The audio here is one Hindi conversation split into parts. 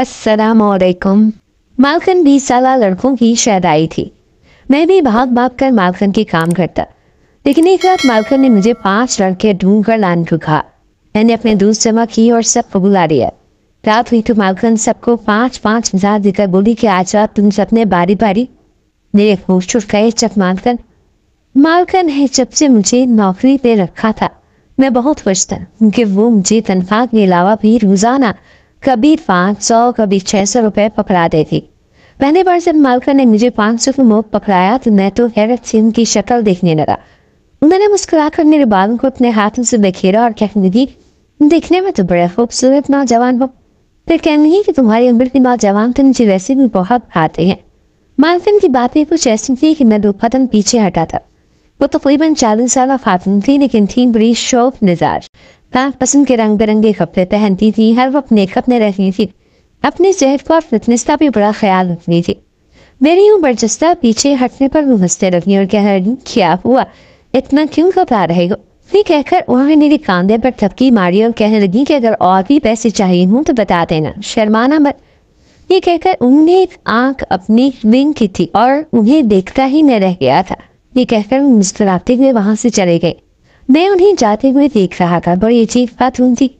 असलकुम मालकन बीस साल लड़कों की शायद आई थी मैं भी भाग भाग कर मालकन के काम करता लेकिन एक रात मालकन ने मुझे पांच लड़के ढूंढ कर लान को मैंने अपने दूध जमा की और सब को बुला दिया रात हुई तो मालकन सबको पांच पांच हजार देकर बोली कि आज रात तुम सबने बारी बारी मेरे होश छुट गए जब मालकन मालकन है जब से मुझे नौकरी पे रखा था मैं बहुत खुश था क्योंकि वो मुझे तनख्वाह के अलावा भी रोजाना कभी पाँच सौ कभी छह सौ रुपये पकड़ा देती पहली बार जब मालका ने मुझे पाँच सौ का नोट पकड़ाया तो मैं तो हैरत सिंह की शक्ल देखने लगा उन्होंने मुस्कुराकर मेरे बालों को अपने हाथों से बखेरा और कहने लगी देखने में तो बड़े खूबसूरत नौजवान हो फिर कहने लगी कि तुम्हारी उम्र की नौजवान तो मुझे वैसे भी बहुत भाते हैं मालकिन की बातें कुछ ऐसी थी कि मैं दो कदम पीछे हटा था वो तकरीबन तो चालीस साल फातन थी लेकिन थी बड़ी शौफ मिजाज पसंद के रंग बिरंगे कपड़े पहनती थी हर वक्त मेकअप में रहती थी अपने सेहत और फिटनेस का भी बड़ा ख्याल रखती थी मेरी उम्र बर्जस्ता पीछे हटने पर वो हंसते रखी और कह रही क्या हुआ इतना क्यों घबरा रहे हो ये कहकर उन्होंने मेरे कांधे पर थपकी मारी और कहने लगी कि अगर और भी पैसे चाहिए हूँ तो बता देना शर्माना मत ये कहकर उन्हें एक आंख अपनी विंग की थी और उन्हें देखता ही न रह गया था ये कहकर मुस्कुराते हुए वहां से चले गए मैं उन्हें जाते हुए देख रहा था बड़ी अजीब बात थी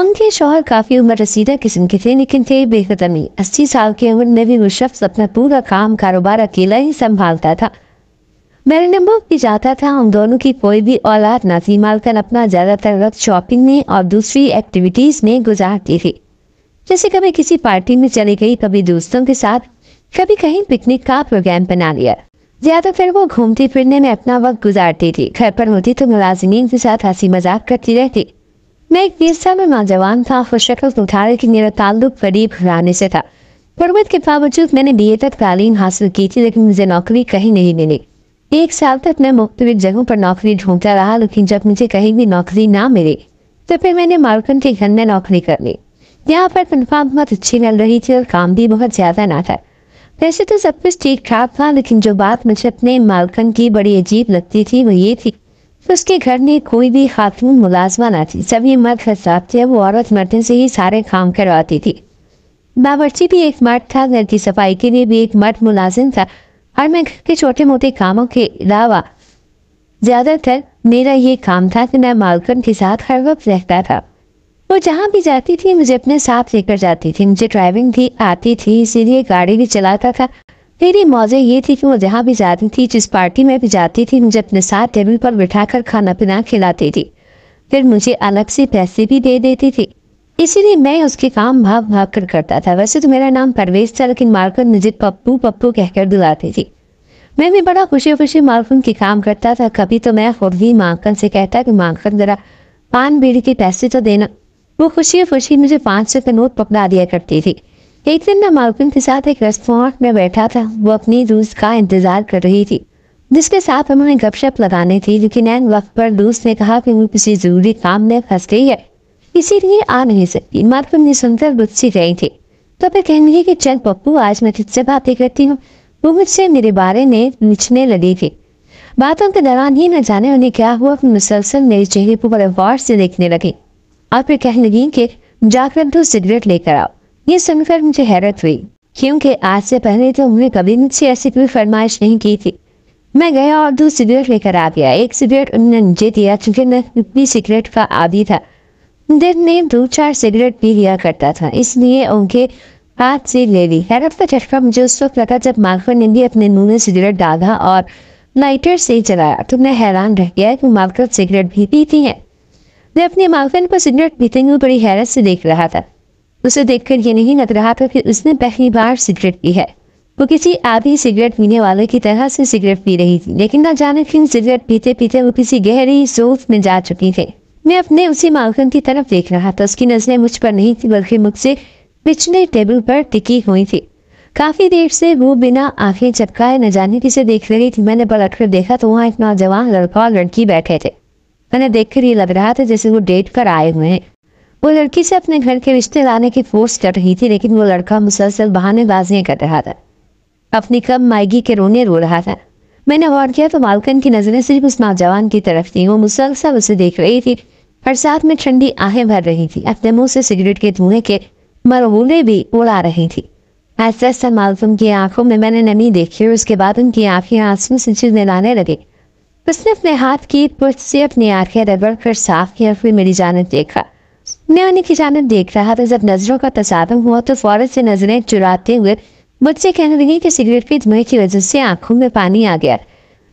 उनके शोहर काफ़ी उम्र रसीदा किस्म के थे लेकिन थे अमीर अस्सी साल की उम्र में भी वो शख्स अपना पूरा काम कारोबार अकेला ही संभालता था मेरे नंबर भी जाता था उन दोनों की कोई भी औलाद ना थी मालकन अपना ज़्यादातर वक्त शॉपिंग में और दूसरी एक्टिविटीज़ में गुजारती थी जैसे कभी किसी पार्टी में चली गई कभी दोस्तों के साथ कभी कहीं पिकनिक का प्रोग्राम बना लिया या तो फिर वो घूमती फिरने में अपना वक्त गुजारती थी घर पर होती तो मुलाजमीन के साथ हंसी मजाक करती रहती मैं एक तीसरा में नौजवान था खुशकल उठाने की मेरा ताल्लुक गरीब घराने से था गुरबत के बावजूद मैंने बी ए तक तालीम हासिल की थी लेकिन मुझे नौकरी कहीं नहीं मिली एक साल तक मैं मुख्तलिफ जगहों पर नौकरी ढूंढता रहा लेकिन जब मुझे कहीं भी नौकरी ना मिली तो फिर मैंने मार्कन के घर में नौकरी कर ली यहाँ पर तनख्वाह बहुत अच्छी मिल रही थी और काम भी बहुत ज़्यादा ना था वैसे तो सब कुछ ठीक ठाक था लेकिन जो बात मुझे अपने मालकन की बड़ी अजीब लगती थी वो ये थी उसके घर में कोई भी खातून मुलाजमा ना थी सभी मर्द हिसाब थे वो औरत मरते से ही सारे काम करवाती थी बावर्ची भी एक मर्द था घर की सफाई के लिए भी एक मर्द मुलाजिम था और मैं घर के छोटे मोटे कामों के अलावा ज़्यादातर मेरा ये काम था कि मैं मालकन के साथ हर वक्त रहता था वो तो जहाँ भी जाती थी मुझे अपने साथ लेकर जाती थी मुझे ड्राइविंग भी आती थी इसीलिए गाड़ी भी चलाता था मेरी मौजे ये थी कि वो जहाँ भी जाती थी जिस पार्टी में भी जाती थी मुझे अपने साथ टेबल पर बिठाकर खाना पीना खिलाती थी फिर मुझे अलग से पैसे भी दे देती थी इसीलिए मैं उसके काम भाग भाग कर करता था वैसे तो मेरा नाम परवेज था लेकिन मार्कन मुझे पप्पू पप्पू कहकर दुलाती थी मैं भी बड़ा खुशी खुशी मार्कन के काम करता था कभी तो मैं खुद भी मार्कन से कहता कि मार्कन जरा पान बीड़ी के पैसे तो देना वो खुशी खुशी मुझे पाँच सौ का नोट पकड़ा दिया करती थी एक दिन मैं मालकिन के साथ एक रेस्टोरेंट में बैठा था वो अपनी दोस्त का इंतज़ार कर रही थी जिसके साथ उन्होंने गपशप लगानी थी लेकिन एन वक्त पर दोस्त ने कहा कि वो किसी ज़रूरी काम में फंस गई है इसीलिए आ नहीं सकती मालकिन ने सुनकर गुस्सी गई थी तो फिर कह रही कि चल पप्पू आज मैं तुझसे बातें करती हूँ वो मुझसे मेरे बारे में नीचने लगी थी बातों के दौरान ही न जाने उन्हें क्या हुआ मुसलसल मेरे चेहरे पर गौर से देखने लगी आप ये कहने लगी कि जाकर दो सिगरेट लेकर आओ ये सुनकर मुझे हैरत हुई क्योंकि आज से पहले तो उन्होंने कभी मुझसे ऐसी कोई फरमाइश नहीं की थी मैं गया और दो सिगरेट लेकर आ गया एक सिगरेट उन्होंने मुझे दिया चूंकि मैं सिगरेट का आदि था दिन ने दो चार सिगरेट पी लिया करता था इसलिए उनके हाथ से ले ली हैरत का झटका मुझे उस वक्त लगा जब मार्कर ने भी अपने मुंह में सिगरेट डाला और लाइटर से चलाया तो मैं हैरान रह गया कि मार्कर सिगरेट भी पीती है वह अपने माउथन पर सिगरेट पीते हुए बड़ी हैरत से देख रहा था उसे देखकर यह नहीं लग रहा था कि उसने पहली बार सिगरेट पी है वो किसी आधी सिगरेट पीने वाले की तरह से सिगरेट पी रही थी लेकिन न जाने क्यों सिगरेट पीते पीते वो किसी गहरी सोच में जा चुकी थी मैं अपने उसी मालकन की तरफ देख रहा था उसकी नजरें मुझ पर नहीं थी बल्कि मुझसे पिछले टेबल पर टिकी हुई थी काफी देर से वो बिना आंखें चपकाए न जाने किसे देख रही थी मैंने कर देखा तो वहाँ एक नौजवान लड़का और लड़की बैठे थे मैंने कर ये लग रहा था जैसे वो डेट पर आए हुए हैं वो लड़की से अपने घर के रिश्ते लाने की फोर्स कर रही थी लेकिन वो लड़का मुसलसल बहानेबाजियाँ कर रहा था अपनी कम मायगी के रोने रो रहा था मैंने गौर किया तो मालकन की नज़रें सिर्फ उस नौजवान की तरफ थी वो मुसलसल उसे देख रही थी हर साथ में ठंडी आहें भर रही थी अपने मुंह से सिगरेट के धुएं के मरबूले भी उड़ा रही थी ऐसा ऐसा मालकम की आंखों में मैंने नमी देखी और उसके बाद उनकी आंखें आंसू से चिलने लाने लगी उसने अपने हाथ की पुष्ट से अपनी आंखें रबड़ कर साफ और फिर मेरी जानब देखा मैं उन्हीं की जानब देख रहा था जब नज़रों का तसादम हुआ तो फौरन से नज़रें चुराते हुए मुझसे कहने लगी कि सिगरेट की धुएं की वजह से आंखों में पानी आ गया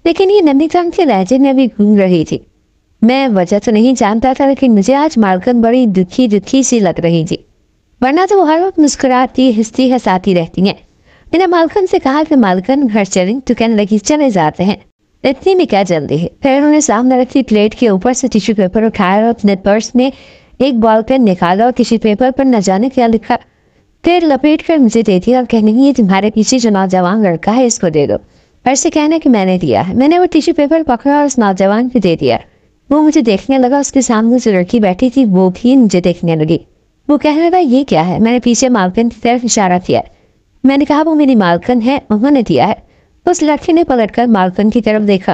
लेकिन ये नमी के लहजे में भी घूम रही थी मैं वजह तो नहीं जानता था लेकिन मुझे आज मालकन बड़ी दुखी दुखी सी लग रही थी वरना तो वो हर वक्त मुस्कुराती हंसती हंसाती रहती हैं मैंने मालकन से कहा कि मालकन घर चलें तो कहने लगी चले जाते हैं इतनी में क्या जल्दी है फिर उन्होंने सामने रखी प्लेट के ऊपर से टिश्यू पेपर उठाया और अपने पर्स में एक बॉल पेन निकाला और किसी पेपर पर न जाने क्या लिखा फिर लपेट कर मुझे दे दिया और कहने की तुम्हारे पीछे जो नौजवान लड़का है इसको दे दो और से कहना की मैंने दिया है मैंने वो टिश्यू पेपर पकड़ा और उस नौजवान को दे दिया वो मुझे देखने लगा उसके सामने जो लड़की बैठी थी वो भी मुझे देखने लगी वो कहने लगा ये क्या है मैंने पीछे मालकन की तरफ इशारा किया मैंने कहा वो मेरी मालकन है उन्होंने दिया है तो उस लड़की ने पलटकर मालकन की तरफ देखा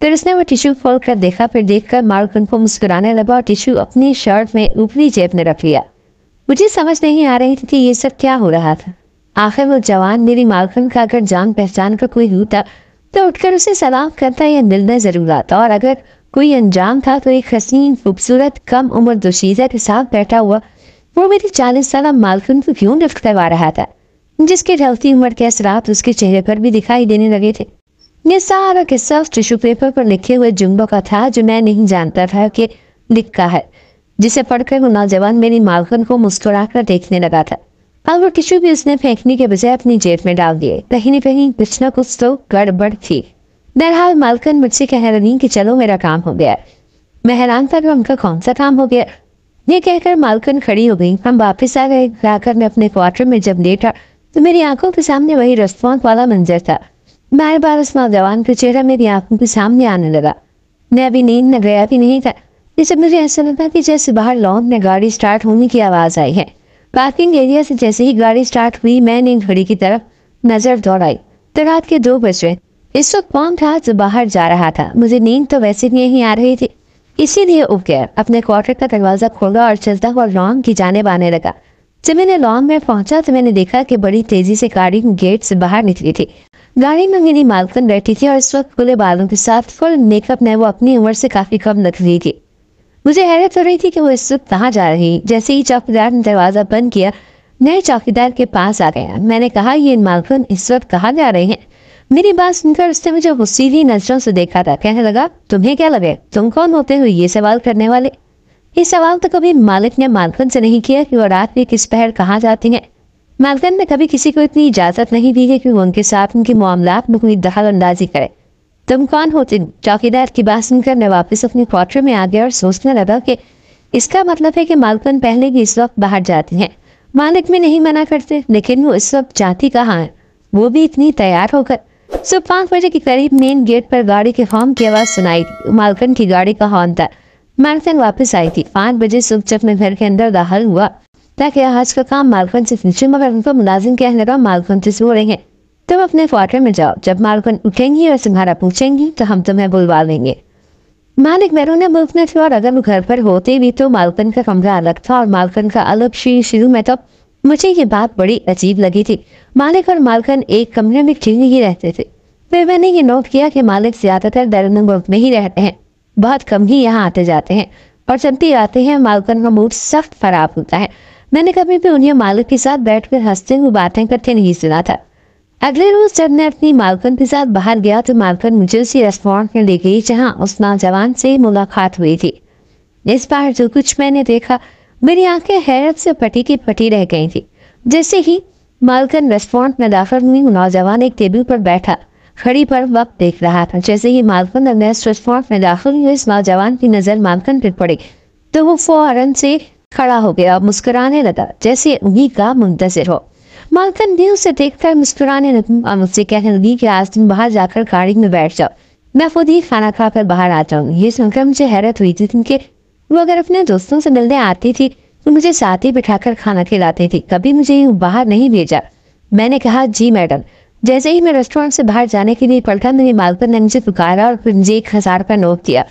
फिर उसने वो टिश्यू फोल्ड कर देखा फिर देखकर मालकन को मुस्कुराने लगा और टिश्यू अपनी शर्ट में ऊपरी जेब में रख लिया मुझे समझ नहीं आ रही थी कि ये सब क्या हो रहा था आखिर वो जवान मेरी मालकन का अगर जान पहचान का कोई होता तो उठकर उसे सलाम करता या मिलने जरूर आता और अगर कोई अंजाम था तो एक हसीन खूबसूरत कम उम्र दोशीजा के साथ बैठा हुआ वो मेरी चालीस साल मालकन को क्यों लिफ्ट करवा रहा था जिसके ढलती उम्र के असरात उसके चेहरे पर भी दिखाई देने लगे थे ये सारा किस्सा उस टिश्यू पेपर पर लिखे हुए जुम्बो का था जो मैं नहीं जानता था कि लिखा है जिसे पढ़कर वो नौजवान मेरी मालकन को मुस्कुराकर देखने लगा था अब वो टिश्यू भी उसने फेंकने के बजाय अपनी जेब में डाल दिए कहीं न कहीं कुछ ना कुछ तो गड़बड़ थी बहरहाल मालकन मुझसे कह रही कि चलो मेरा काम हो गया मैं हैरान था कि उनका कौन सा काम हो गया ये कहकर मालकन खड़ी हो गई हम वापस आ गए जाकर मैं अपने क्वार्टर में जब लेटा तो मेरी आंखों के सामने वही रेस्टोरेंट वाला मंजर था बार बार उस नौजवान का चेहरा मेरी आंखों के सामने आने लगा मैं अभी नींद न गया भी नहीं था जैसे मुझे ऐसा लगा कि जैसे बाहर लॉन्ग में गाड़ी स्टार्ट होने की आवाज़ आई है पार्किंग एरिया से जैसे ही गाड़ी स्टार्ट हुई मैंने घड़ी की तरफ नज़र दौड़ाई तो रात के दो बज रहे इस वक्त कौन था जो बाहर जा रहा था मुझे नींद तो वैसे नहीं आ रही थी इसीलिए उठ गया अपने क्वार्टर का दरवाज़ा खोला और चलता हुआ लॉन्ग की जाने आने लगा जब मैंने लॉन्ग में पहुंचा तो मैंने देखा कि बड़ी तेजी से गाड़ी गेट से बाहर निकली थी गाड़ी में मेरी मालकन बैठी थी और इस वक्त खुले बालों के साथ फुल मेकअप में वो अपनी उम्र से काफी कम लग रही थी मुझे हैरत हो रही थी कि वो इस वक्त कहाँ जा रही जैसे ही चौकीदार ने दरवाजा बंद किया नए चौकीदार के पास आ गया मैंने कहा ये मालकन इस वक्त कहाँ जा रहे हैं मेरी बात सुनकर उसने मुझे गुस्सीली नजरों से देखा था कहने लगा तुम्हें क्या लगे तुम कौन होते हो ये सवाल करने वाले इस सवाल तो कभी मालिक ने मालकन से नहीं किया कि वह रात में किस पहर कहाँ जाती हैं मालकन ने कभी किसी को इतनी इजाज़त नहीं दी है कि वो उनके साथ उनके मामला में कोई दखल अंदाजी करे तुम कौन होते चौकीदार की बात सुनकर मैं वापस अपने क्वार्टर में आ गया और सोचने लगा कि इसका मतलब है कि मालकन पहले भी इस वक्त बाहर जाती हैं मालिक में नहीं मना करते लेकिन वो इस वक्त जाती कहाँ है वो भी इतनी तैयार होकर सुबह पाँच बजे के करीब मेन गेट पर गाड़ी के हॉर्न की आवाज़ सुनाई दी मालकन की गाड़ी का हॉर्न था मैराथन वापस आई थी पाँच बजे सुबह जब मैं घर के अंदर दाखिल हुआ ताकि आज का काम मालकन से मगर उनको मुलाजिम कहने का मालकन से सो रहे हैं तुम अपने क्वार्टर में जाओ जब मालकन उठेंगी और सिंघारा पूछेंगी तो हम तुम्हें बुलवा लेंगे मालिक मैरू ने मुल्कने थे और अगर वो घर पर होते भी तो मालकन का कमरा अलग था और मालकन का अलग शी शुरू में तो मुझे ये बात बड़ी अजीब लगी थी मालिक और मालकन एक कमरे में ठीक ही रहते थे फिर मैंने ये नोट किया कि मालिक ज्यादातर दरअन मुल्क में ही रहते हैं बहुत कम ही यहाँ आते जाते हैं और जब भी आते हैं मालकन का मूड सख्त खराब होता है मैंने कभी भी उन्हें मालक के साथ कर हंसते हुए बातें करते नहीं सुना था अगले रोज जब मैं अपनी मालकन के साथ बाहर गया तो मालकन मुझे उसी रेस्टोरेंट में ले गई जहाँ उस नौजवान से मुलाकात हुई थी इस बार जो कुछ मैंने देखा मेरी आंखें हैरत से पटी की पटी रह गई थी जैसे ही मालकन रेस्टोरेंट में दाखिल हुई नौजवान एक टेबल पर बैठा खड़ी पर वक्त देख रहा था जैसे ही मालकन अंदर स्विच फॉर्ट में दाखिल हुए इस नौजवान की नजर मालकन पर पड़ी तो वो फौरन से खड़ा हो गया और मुस्कुराने लगा जैसे उन्हीं का मुंतजर हो मालकन भी उसे देखकर मुस्कुराने लगी और मुझसे कहने लगी कि आज तुम बाहर जाकर गाड़ी में बैठ जाओ मैं खुद ही खाना खाकर बाहर आ जाऊँ ये सुनकर मुझे हैरत हुई थी क्योंकि वो अगर अपने दोस्तों से मिलने आती थी तो मुझे साथ ही बिठाकर खाना खिलाती थी कभी मुझे बाहर नहीं भेजा मैंने कहा जी मैडम जैसे ही मैं रेस्टोरेंट से बाहर जाने के लिए पलटा मेरी मालकन ने मुझे पुकारा और फिर मुझे एक हजार का नोट दिया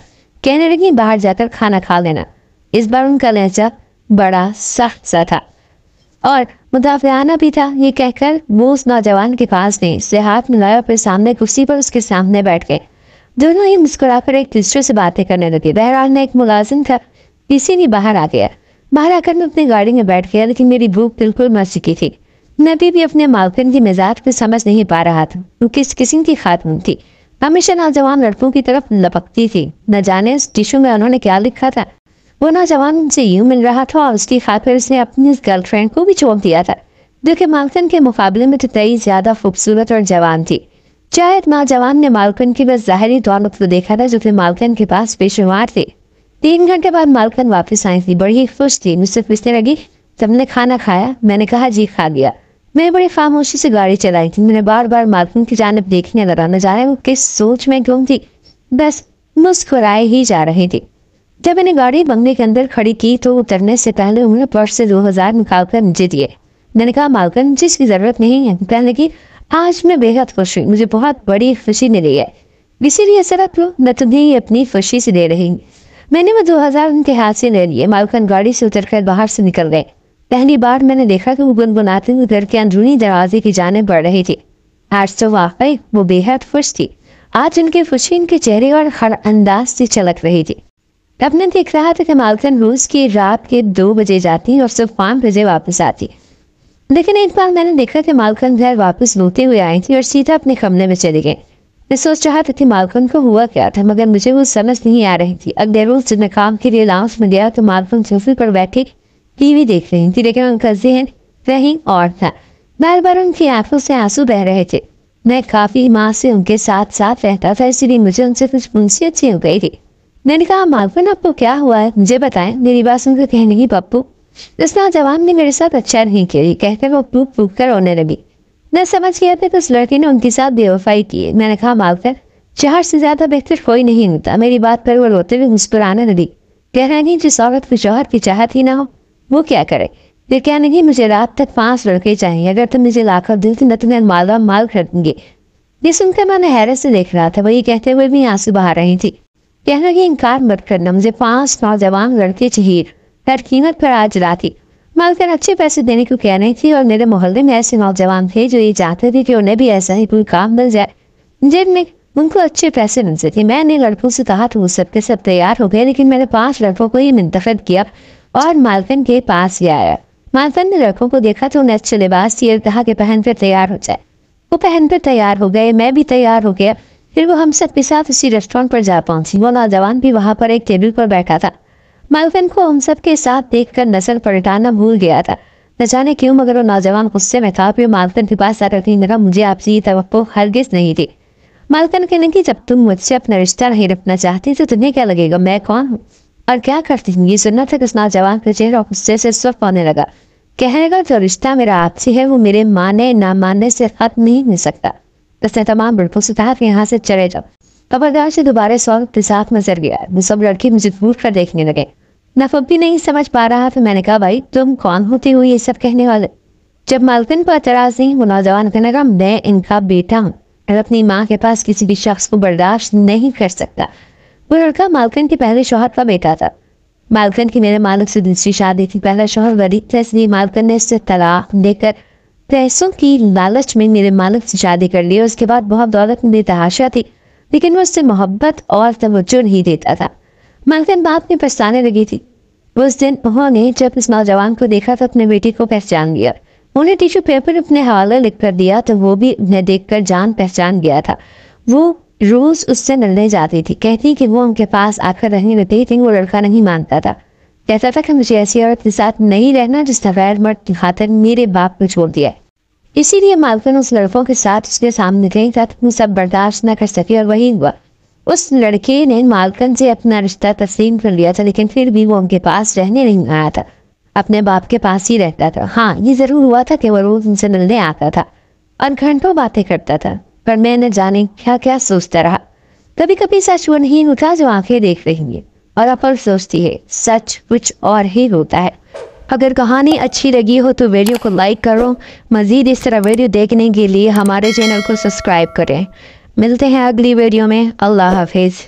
कहने लगी बाहर जाकर खाना खा लेना इस बार उनका लहजा बड़ा सख्त सा था और मुदाफियाना भी था ये कहकर वो उस नौजवान के पास नहीं से हाथ मिलाया और फिर सामने कुर्सी पर उसके सामने बैठ गए दोनों ही मुस्कुरा कर एक दूसरे से बातें करने लगे बहरहाल में एक मुलाजिम था किसी ने बाहर आ गया बाहर आकर मैं अपनी गाड़ी में बैठ गया लेकिन मेरी भूख बिल्कुल मर चुकी थी नबी भी अपने मालकिन की मिजाज को समझ नहीं पा रहा था वो किस किस्म की खातून थी हमेशा नौजवान लड़कों की तरफ लपकती थी न जाने उस टिशू में उन्होंने क्या लिखा था वो नौजवान से यूं मिल रहा था और उसकी खातिर उसने अपनी गर्लफ्रेंड को भी छोड़ दिया था जो कि मालकन के मुकाबले में तो कई ज़्यादा खूबसूरत और जवान थी शायद नौजवान ने मालकन की बस ज़ाहरी दौलत को देखा था जो कि मालकन के पास पेशेवार थे तीन घंटे बाद मालकन वापस आई थी बड़ी खुश थी मुझसे पूछने लगी तुमने खाना खाया मैंने कहा जी खा लिया मैं बड़ी खामोशी से गाड़ी चलाई थी मैंने बार बार मालकिन की जानब देखने लगा न जाने वो किस सोच में गुम थी बस मुस्कुराए ही जा रही थी जब मैंने गाड़ी बंगले के अंदर खड़ी की तो उतरने से पहले उन्होंने पर्स से दो हजार निकाल कर मुझे दिए मैंने कहा मालकन जिसकी ज़रूरत नहीं है कहने की आज मैं बेहद खुश हुई मुझे बहुत बड़ी खुशी मिली है इसीलिए ऐसा रख मैं तुम्हें अपनी खुशी से दे रही मैंने वो दो हजार उनके हाथ से ले लिए मालकन गाड़ी से उतर कर बाहर से निकल गए पहली बार मैंने देखा कि वो गुनगुनाते हुए घर के अंदरूनी दरवाजे की जाने बढ़ रही थी आज तो वाकई वो बेहद खुश थी आज उनके खुशी इनके चेहरे और हर अंदाज से चलक रही थी अपने देख रहा था कि मालकन रोज की रात के दो बजे जाती और सुबह पाँच बजे वापस आती लेकिन एक बार मैंने देखा कि मालकन घर वापस रोते हुए आई थी और सीधा अपने कमरे में चली गई मैं सोच रहा था कि मालकन को हुआ क्या था मगर मुझे वो समझ नहीं आ रही थी अगले रोज जब मैं काम के लिए लाउस में गया तो मालकन सोफे पर बैठी टीवी देख रही थी लेकिन उनका जहन कहीं और था बार बार उनकी आंखों से आंसू बह रहे थे मैं काफ़ी माँ से उनके साथ साथ रहता था इसीलिए मुझे उनसे कुछ मुंशी अच्छी हो गई थी मैंने कहा मालपन आपको क्या हुआ है मुझे बताएं मेरी बात सुनकर कहने की पप्पू उस नौजवान ने मेरे साथ अच्छा नहीं किया कहते वो पूक पूक कर रोने लगी मैं समझ गया था कि उस लड़की ने उनके साथ बेवफाई की मैंने कहा मागवन चार से ज़्यादा बेहतर कोई नहीं होता मेरी बात पर वो रोते हुए मुस्कुराने लगी कह रहा नहीं जिस औरत शौहर की चाहत ही ना हो वो क्या करे ये क्या नहीं मुझे रात तक पांच लड़के चाहिए अगर तुम मुझे लाकर दिल थी न तुम्हें मालवा माल खरीदेंगे ये सुनकर मैंने हैरत से देख रहा था वही कहते हुए भी आंसू बहा रही थी कहना की इनकार मत करना मुझे पांच नौजवान लड़के चाहिए हर कीमत पर आज राती मालकर अच्छे पैसे देने को कह रही थी और मेरे मोहल्ले में ऐसे नौजवान थे जो ये चाहते थे कि उन्हें भी ऐसा ही कोई काम मिल जाए जेब में उनको अच्छे पैसे मिल सके मैंने लड़कों से कहा था वो सबके सब तैयार हो गए लेकिन मैंने पांच लड़कों को ही मुंतफ किया और मालकन के पास ही आया मालकिन ने लड़कों को देखा तो उन्हें अच्छे लिबास दिए कहा कि पहनकर तैयार हो जाए वो पहनकर तैयार हो गए मैं भी तैयार हो गया फिर वो हम सबके साथ उसी रेस्टोरेंट पर जा पहुंची वो नौजवान भी वहां पर एक टेबल पर बैठा था मालकिन को हम सब के साथ देख कर नजर पलटाना भूल गया था न जाने क्यों मगर वो नौजवान गुस्से में था फिर मालकिन के पास आ रही लगा मुझे आपसी ये तो हरगिज नहीं थी मालकन कहने की जब तुम मुझसे अपना रिश्ता नहीं रखना चाहती तो तुम्हें क्या लगेगा मैं कौन हूँ और क्या करती हूँ ये सुनना था कृष्णा नौजवान का चेहरा गुस्से से स्वस्थ होने लगा कहेगा जो रिश्ता मेरा आपसी है वो मेरे माने ना मानने से खत्म नहीं मिल सकता उसने तमाम लड़कों से कहा कि यहाँ से चले जाओ खबरदार से दोबारा स्वागत के साथ नजर गया वो सब लड़की मुझे दूर कर देखने लगे नफब भी नहीं समझ पा रहा था मैंने कहा भाई तुम कौन होती हो ये सब कहने वाले जब मालकिन पर एतराज नहीं वो नौजवान कहने लगा मैं इनका बेटा हूँ और अपनी माँ के पास किसी भी शख्स को बर्दाश्त नहीं कर सकता वो लड़का मालकन के पहले शोहर का बेटा था मालकन की मेरे मालिक से दूसरी शादी थी पहला शोहर गरीब था इसलिए मालकन ने इससे तलाक देकर पैसों की लालच में मेरे मालिक से शादी कर ली उसके बाद बहुत दौलत में तहाशा थी लेकिन वो उससे मोहब्बत और तवज्जो नहीं देता था मालकन बाप ने पछताने लगी थी उस दिन उन्होंने जब इस नौजवान को देखा तो अपने बेटी को पहचान लिया उन्हें टिश्यू पेपर अपने हवाले लिख कर दिया तो वो भी उन्हें देखकर जान पहचान गया था वो रोज उससे मिलने जाती थी कहती कि वो उनके पास आकर रहने लगती थी वो लड़का नहीं मानता था कहता था कि मुझे ऐसी औरत के साथ नहीं रहना जिसने गैर मर्द की खातर मेरे बाप को छोड़ दिया इसीलिए मालकन उस लड़कों के साथ उसके सामने गई था तुम तो सब बर्दाश्त न कर सके और वही हुआ उस लड़के ने मालकन से अपना रिश्ता तस्लीम कर लिया था लेकिन फिर भी वो उनके पास रहने नहीं आया था अपने बाप के पास ही रहता था हाँ ये ज़रूर हुआ था कि वह रोज़ उनसे मिलने आता था और घंटों बातें करता था पर मैं न जाने क्या क्या सोचता रहा कभी कभी सच वो नहीं होता जो आंखें देख रही है और अपल सोचती है सच कुछ और ही होता है अगर कहानी अच्छी लगी हो तो वीडियो को लाइक करो मज़ीद इस तरह वीडियो देखने के लिए हमारे चैनल को सब्सक्राइब करें मिलते हैं अगली वीडियो में अल्लाह हाफिज़